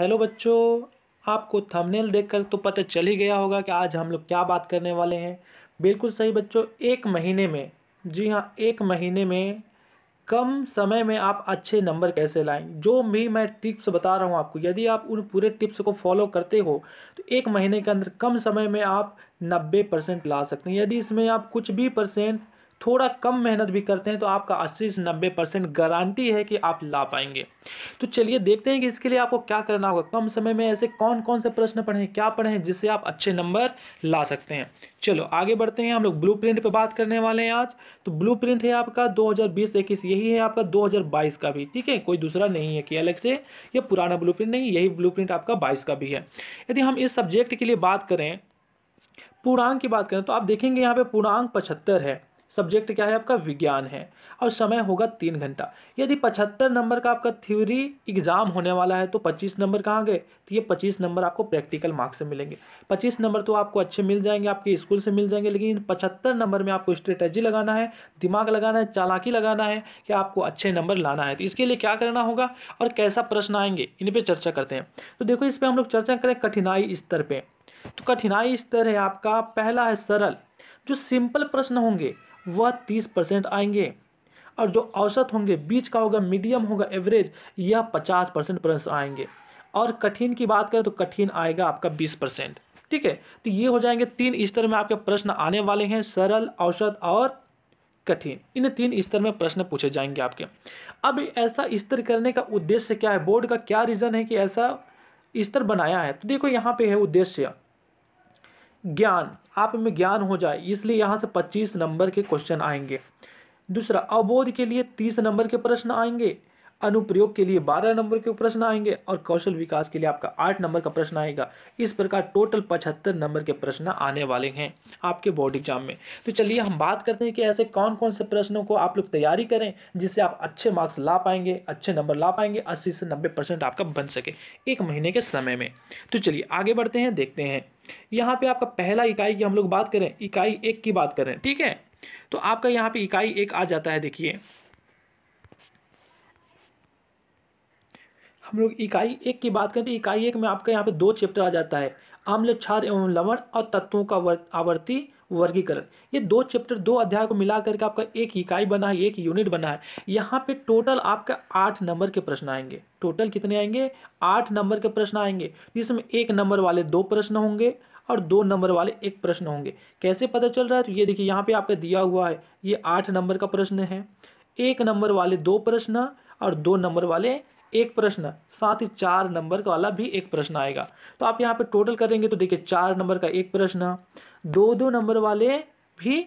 hello बच्चों आपको thumbnail देखकर तो पता चल ही गया होगा कि आज हम लोग क्या बात करने वाले हैं बिल्कुल सही बच्चों एक महीने में जी हाँ एक महीने में कम समय में आप अच्छे नंबर कैसे लाएं जो भी मैं टिप्स बता रहा हूँ आपको यदि आप उन पूरे टिप्स को फॉलो करते हो तो एक महीने के अंदर कम समय में आप नब्बे परसेंट ला सकते हैं यदि इसमें आप कुछ भी परसेंट थोड़ा कम मेहनत भी करते हैं तो आपका अस्सी से नब्बे परसेंट गारंटी है कि आप ला पाएंगे तो चलिए देखते हैं कि इसके लिए आपको क्या करना होगा कम समय में ऐसे कौन कौन से प्रश्न पढ़ें क्या पढ़ें जिससे आप अच्छे नंबर ला सकते हैं चलो आगे बढ़ते हैं हम लोग ब्लू प्रिंट पर बात करने वाले हैं आज तो ब्लू प्रिंट है आपका दो हज़ार यही है आपका दो का भी ठीक है कोई दूसरा नहीं है कि अलग से यह पुराना ब्लू नहीं यही ब्लू आपका बाईस का भी है यदि हम इस सब्जेक्ट के लिए बात करें पूर्णांक की बात करें तो आप देखेंगे यहाँ पे पूर्णांक पचहत्तर है सब्जेक्ट क्या है आपका विज्ञान है और समय होगा तीन घंटा यदि पचहत्तर नंबर का आपका थ्योरी एग्ज़ाम होने वाला है तो पच्चीस नंबर कहाँ गए तो ये पच्चीस नंबर आपको प्रैक्टिकल मार्क्स से मिलेंगे पच्चीस नंबर तो आपको अच्छे मिल जाएंगे आपके स्कूल से मिल जाएंगे लेकिन पचहत्तर नंबर में आपको स्ट्रेटेजी लगाना है दिमाग लगाना है चालाकी लगाना है कि आपको अच्छे नंबर लाना है तो इसके लिए क्या करना होगा और कैसा प्रश्न आएंगे इन पर चर्चा करते हैं तो देखो इस पर हम लोग चर्चा करें कठिनाई स्तर पर तो कठिनाई स्तर है आपका पहला है सरल जो सिंपल प्रश्न होंगे वह तीस परसेंट आएंगे और जो औसत होंगे बीच का होगा मीडियम होगा एवरेज यह पचास परसेंट प्रश्न आएंगे और कठिन की बात करें तो कठिन आएगा आपका बीस परसेंट ठीक है तो ये हो जाएंगे तीन स्तर में आपके प्रश्न आने वाले हैं सरल औसत और कठिन इन तीन स्तर में प्रश्न पूछे जाएंगे आपके अब ऐसा स्तर करने का उद्देश्य क्या है बोर्ड का क्या रीज़न है कि ऐसा स्तर बनाया है तो देखो यहाँ पे है उद्देश्य ज्ञान आप में ज्ञान हो जाए इसलिए यहाँ से पच्चीस नंबर के क्वेश्चन आएंगे दूसरा अवबोध के लिए तीस नंबर के प्रश्न आएंगे अनुप्रयोग के लिए बारह नंबर के प्रश्न आएंगे और कौशल विकास के लिए आपका आठ नंबर का प्रश्न आएगा इस प्रकार टोटल पचहत्तर नंबर के प्रश्न आने वाले हैं आपके बोर्ड एग्जाम में तो चलिए हम बात करते हैं कि ऐसे कौन कौन से प्रश्नों को आप लोग तैयारी करें जिससे आप अच्छे मार्क्स ला पाएंगे अच्छे नंबर ला पाएंगे अस्सी से नब्बे आपका बन सके एक महीने के समय में तो चलिए आगे बढ़ते हैं देखते हैं यहाँ पर आपका पहला इकाई की हम लोग बात करें इकाई एक की बात करें ठीक है तो आपका यहाँ पे इकाई एक आ जाता है देखिए हम लोग इकाई एक की बात करें तो इकाई एक में आपका यहाँ पे दो चैप्टर आ जाता है आम्ल क्षार एवं लवण और तत्वों का आवर्ती वर्गीकरण ये दो चैप्टर दो अध्याय को मिला करके आपका एक इकाई बना है एक यूनिट बना है यहाँ पे टोटल आपका आठ नंबर के प्रश्न आएंगे टोटल कितने आएंगे आठ नंबर के प्रश्न आएंगे जिसमें एक नंबर वाले दो प्रश्न होंगे और दो नंबर वाले एक प्रश्न होंगे कैसे पता चल रहा है तो ये देखिए यहाँ पे आपका दिया हुआ है ये आठ नंबर का प्रश्न है एक नंबर वाले दो प्रश्न और दो नंबर वाले एक प्रश्न साथ ही चार नंबर का वाला भी एक प्रश्न आएगा तो आप यहाँ पे टोटल करेंगे तो देखिए चार नंबर का एक प्रश्न दो दो नंबर वाले भी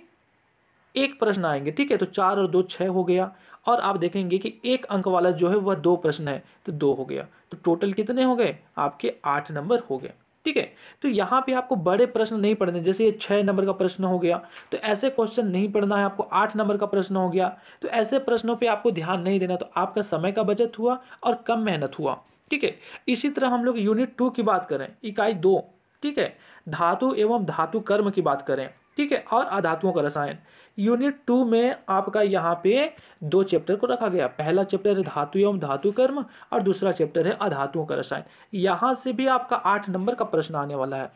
एक प्रश्न आएंगे ठीक है तो चार और दो छः हो गया और आप देखेंगे कि एक अंक वाला जो है वह दो प्रश्न है तो दो हो गया तो टोटल कितने हो गए आपके आठ नंबर हो गए ठीक है तो यहाँ पे आपको बड़े प्रश्न नहीं पढ़ने जैसे ये छः नंबर का प्रश्न हो गया तो ऐसे क्वेश्चन नहीं पढ़ना है आपको आठ नंबर का प्रश्न हो गया तो ऐसे प्रश्नों पे आपको ध्यान नहीं देना तो आपका समय का बचत हुआ और कम मेहनत हुआ ठीक है इसी तरह हम लोग यूनिट टू की बात करें इकाई दो ठीक है धातु एवं धातु कर्म की बात करें ठीक है और अधातुओं का रसायन यूनिट टू में आपका यहाँ पे दो चैप्टर को रखा गया पहला चैप्टर है धातु एवं धातु कर्म और दूसरा चैप्टर है अधातुओं का रसायन यहाँ से भी आपका आठ नंबर का प्रश्न आने वाला है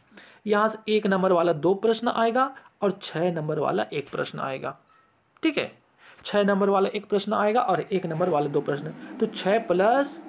यहाँ से एक नंबर वाला दो प्रश्न आएगा और छः नंबर वाला एक प्रश्न आएगा ठीक है छः नंबर वाला एक प्रश्न आएगा और एक नंबर वाले दो प्रश्न तो छः प्लस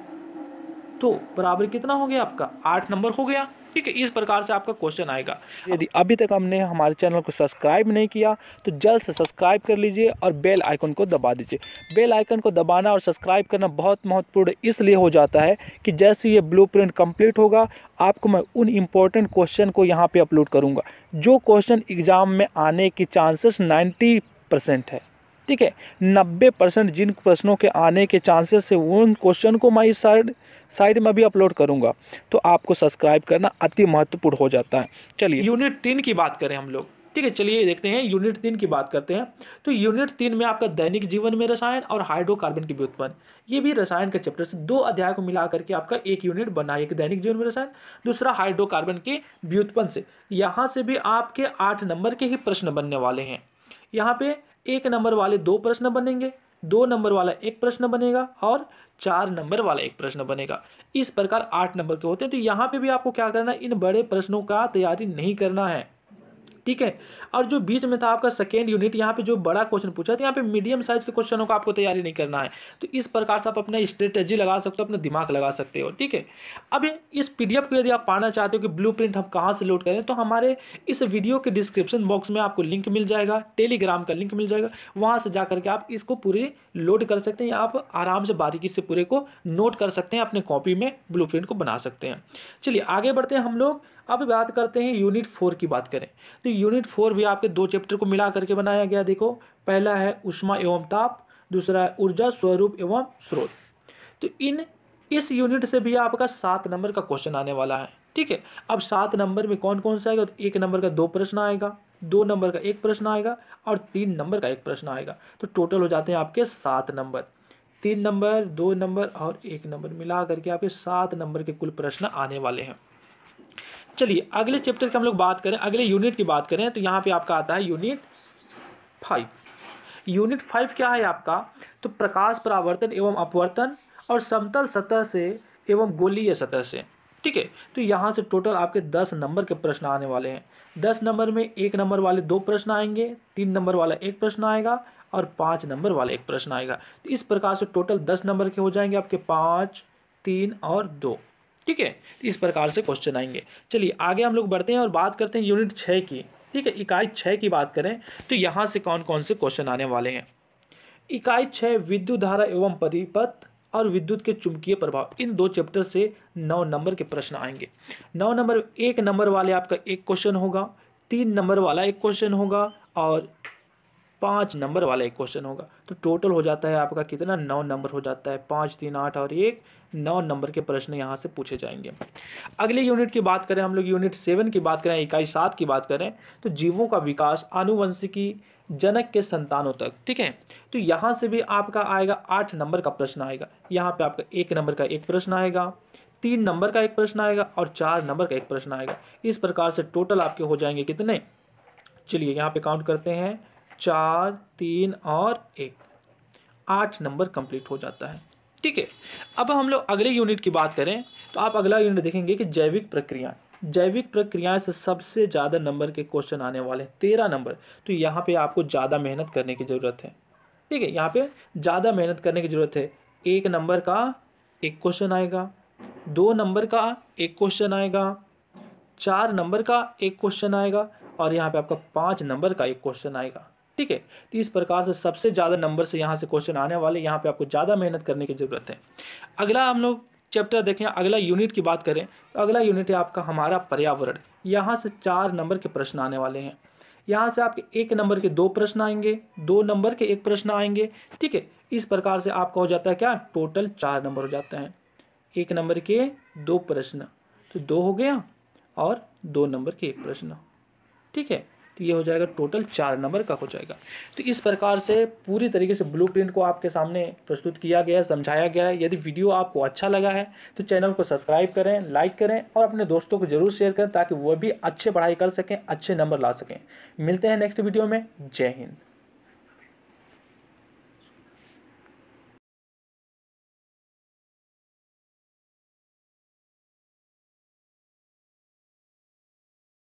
तो बराबर कितना हो गया आपका आठ नंबर हो गया ठीक है इस प्रकार से आपका क्वेश्चन आएगा यदि अभी तक हमने हमारे चैनल को सब्सक्राइब नहीं किया तो जल्द से सब्सक्राइब कर लीजिए और बेल आइकन को दबा दीजिए बेल आइकन को दबाना और सब्सक्राइब करना बहुत महत्वपूर्ण इसलिए हो जाता है कि जैसे ये ब्लू प्रिंट कम्प्लीट होगा आपको मैं उन इम्पोर्टेंट क्वेश्चन को यहाँ पर अपलोड करूँगा जो क्वेश्चन एग्ज़ाम में आने की चांसेस नाइन्टी परसेंट है ठीक है नब्बे परसेंट जिन प्रश्नों के आने के चांसेस है उन क्वेश्चन को मैं इस साइड साइड में भी अपलोड करूंगा तो आपको सब्सक्राइब करना अति महत्वपूर्ण हो जाता है चलिए यूनिट तीन की बात करें हम लोग ठीक है चलिए देखते हैं यूनिट तीन की बात करते हैं तो यूनिट तीन में आपका दैनिक जीवन में रसायन और हाइड्रोकार्बन की व्युत्पन्न ये भी रसायन के चैप्टर से दो अध्याय को मिला करके आपका एक यूनिट बना एक दैनिक जीवन में रसायन दूसरा हाइड्रोकार्बन के व्युत्पन्न से यहाँ से भी आपके आठ नंबर के ही प्रश्न बनने वाले हैं यहाँ पे एक नंबर वाले दो प्रश्न बनेंगे दो नंबर वाला एक प्रश्न बनेगा और चार नंबर वाला एक प्रश्न बनेगा इस प्रकार आठ नंबर के होते हैं तो यहाँ पे भी आपको क्या करना है इन बड़े प्रश्नों का तैयारी नहीं करना है ठीक है और जो बीच में था आपका सेकेंड यूनिट यहाँ पे जो बड़ा क्वेश्चन पूछा था यहाँ पे मीडियम साइज के क्वेश्चनों का आपको तैयारी नहीं करना है तो इस प्रकार से आप अपना स्ट्रेटेजी लगा सकते हो अपना दिमाग लगा सकते हो ठीक है अब इस पी को यदि आप पाना चाहते हो कि ब्लू हम कहाँ से लोड करें तो हमारे इस वीडियो के डिस्क्रिप्शन बॉक्स में आपको लिंक मिल जाएगा टेलीग्राम का लिंक मिल जाएगा वहाँ से जा करके आप इसको पूरे लोड कर सकते हैं आप आराम से बारीकी से पूरे को नोट कर सकते हैं अपने कॉपी में ब्लू को बना सकते हैं चलिए आगे बढ़ते हैं हम लोग अब बात करते हैं यूनिट फोर की बात करें तो यूनिट फोर भी आपके दो चैप्टर को मिला करके बनाया गया देखो पहला है उष्मा एवं ताप दूसरा है ऊर्जा स्वरूप एवं स्रोत तो इन इस यूनिट से भी आपका सात नंबर का क्वेश्चन आने वाला है ठीक है अब सात नंबर में कौन कौन सा आएगा तो एक नंबर का दो प्रश्न आएगा दो नंबर का एक प्रश्न आएगा और तीन नंबर का एक प्रश्न आएगा तो टोटल हो जाते हैं आपके सात नंबर तीन नंबर दो नंबर और एक नंबर मिला करके आपके सात नंबर के कुल प्रश्न आने वाले हैं चलिए अगले चैप्टर की हम लोग बात करें अगले यूनिट की बात करें तो यहाँ पे आपका आता है यूनिट फाइव यूनिट फाइव क्या है आपका तो प्रकाश परावर्तन एवं अपवर्तन और समतल सतह से एवं गोलीय सतह से ठीक है तो यहाँ से टोटल आपके दस नंबर के प्रश्न आने वाले हैं दस नंबर में एक नंबर वाले दो प्रश्न आएंगे तीन नंबर वाला एक प्रश्न आएगा और पाँच नंबर वाला एक प्रश्न आएगा तो इस प्रकार से टोटल दस नंबर के हो जाएंगे आपके पाँच तीन और दो ठीक है इस प्रकार से क्वेश्चन आएंगे चलिए आगे हम लोग बढ़ते हैं और बात करते हैं यूनिट छः की ठीक है इकाई छः की बात करें तो यहाँ से कौन कौन से क्वेश्चन आने वाले हैं इकाई छः विद्युत धारा एवं परिपथ और विद्युत के चुंबकीय प्रभाव इन दो चैप्टर से नौ नंबर के प्रश्न आएंगे नौ नंबर एक नंबर वाले आपका एक क्वेश्चन होगा तीन नंबर वाला एक क्वेश्चन होगा और पाँच नंबर वाला एक क्वेश्चन होगा तो टोटल हो जाता है आपका कितना नौ नंबर हो जाता है पाँच तीन आठ और एक नौ नंबर के प्रश्न यहाँ से पूछे जाएंगे अगले यूनिट की बात करें हम लोग यूनिट सेवन की बात करें इकाई सात की बात करें तो जीवों का विकास आनुवंशिकी जनक के संतानों तक ठीक है तो यहाँ से भी आपका आएगा आठ नंबर का प्रश्न आएगा यहाँ पर आपका एक नंबर का एक प्रश्न आएगा तीन नंबर का एक प्रश्न आएगा और चार नंबर का एक प्रश्न आएगा इस प्रकार से टोटल आपके हो जाएंगे कितने चलिए यहाँ पे काउंट करते हैं चार तीन और एक आठ नंबर कंप्लीट हो जाता है ठीक है अब हम लोग अगले यूनिट की बात करें तो आप अगला यूनिट देखेंगे कि जैविक प्रक्रिया जैविक प्रक्रियाएं से सबसे ज़्यादा नंबर के क्वेश्चन आने वाले हैं तेरह नंबर तो यहाँ पे आपको ज़्यादा मेहनत करने की ज़रूरत है ठीक है यहाँ पे ज़्यादा मेहनत करने की ज़रूरत है एक नंबर का एक क्वेश्चन आएगा दो नंबर का एक क्वेश्चन आएगा चार नंबर का एक क्वेश्चन आएगा और यहाँ पे आपका पाँच नंबर का एक क्वेश्चन आएगा ठीक है तो इस प्रकार से सबसे ज़्यादा नंबर से यहाँ से क्वेश्चन आने वाले यहाँ पे आपको ज़्यादा मेहनत करने की ज़रूरत है अगला हम लोग चैप्टर देखें अगला यूनिट की बात करें तो अगला यूनिट है आपका हमारा पर्यावरण यहाँ से चार नंबर के प्रश्न आने वाले हैं यहाँ से आपके एक नंबर के दो प्रश्न आएंगे दो नंबर के एक प्रश्न आएंगे ठीक है इस प्रकार से आपका हो जाता है क्या टोटल चार नंबर हो जाता है एक नंबर के दो प्रश्न तो दो हो गया और दो नंबर के एक प्रश्न ठीक है तो ये हो जाएगा टोटल चार नंबर का हो जाएगा तो इस प्रकार से पूरी तरीके से ब्लूप्रिंट को आपके सामने प्रस्तुत किया गया है समझाया गया है यदि वीडियो आपको अच्छा लगा है तो चैनल को सब्सक्राइब करें लाइक करें और अपने दोस्तों को जरूर शेयर करें ताकि वह भी अच्छे पढ़ाई कर सकें अच्छे नंबर ला सकें मिलते हैं नेक्स्ट वीडियो में जय हिंद